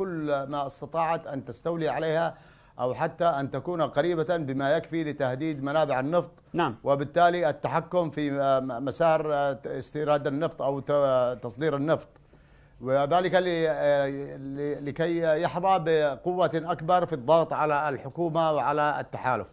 كل ما استطاعت أن تستولي عليها أو حتى أن تكون قريبة بما يكفي لتهديد منابع النفط نعم. وبالتالي التحكم في مسار استيراد النفط أو تصدير النفط وذلك لكي يحظى بقوة أكبر في الضغط على الحكومة وعلى التحالف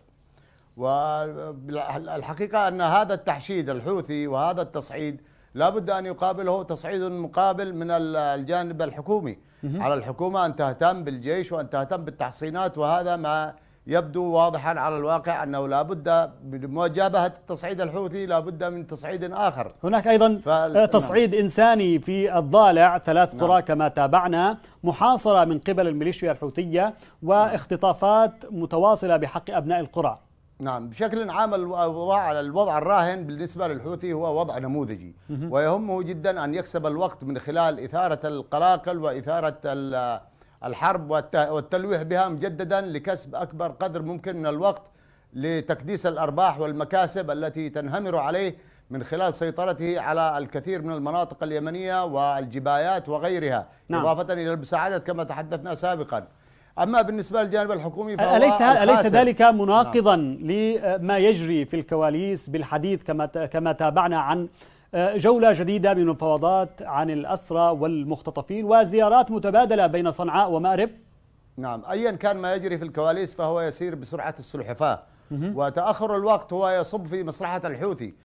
والحقيقة أن هذا التحشيد الحوثي وهذا التصعيد لا بد أن يقابله تصعيد مقابل من الجانب الحكومي على الحكومة أن تهتم بالجيش وأن تهتم بالتحصينات وهذا ما يبدو واضحا على الواقع أنه لا بد بمجابهة التصعيد الحوثي لا بد من تصعيد آخر هناك أيضا آه، نعم. تصعيد نعم. إنساني في الضالع ثلاث قرى نعم. كما تابعنا محاصرة من قبل الميليشيا الحوثية واختطافات متواصلة بحق أبناء القرى نعم بشكل عام الوضع الوضع الراهن بالنسبة للحوثي هو وضع نموذجي ويهمه جدا أن يكسب الوقت من خلال إثارة القلاقل وإثارة الحرب والتلويح بها مجددا لكسب أكبر قدر ممكن من الوقت لتكديس الأرباح والمكاسب التي تنهمر عليه من خلال سيطرته على الكثير من المناطق اليمنية والجبايات وغيرها نعم. إضافة إلى المساعدات كما تحدثنا سابقا اما بالنسبه للجانب الحكومي فهو اليس اليس ذلك نعم. مناقضا نعم. لما يجري في الكواليس بالحديث كما كما تابعنا عن آه، جولة جديدة من المفاوضات عن الأسرى والمختطفين وزيارات متبادلة بين صنعاء ومأرب نعم أيا كان ما يجري في الكواليس فهو يسير بسرعة السلحفاة وتأخر الوقت هو يصب في مصلحة الحوثي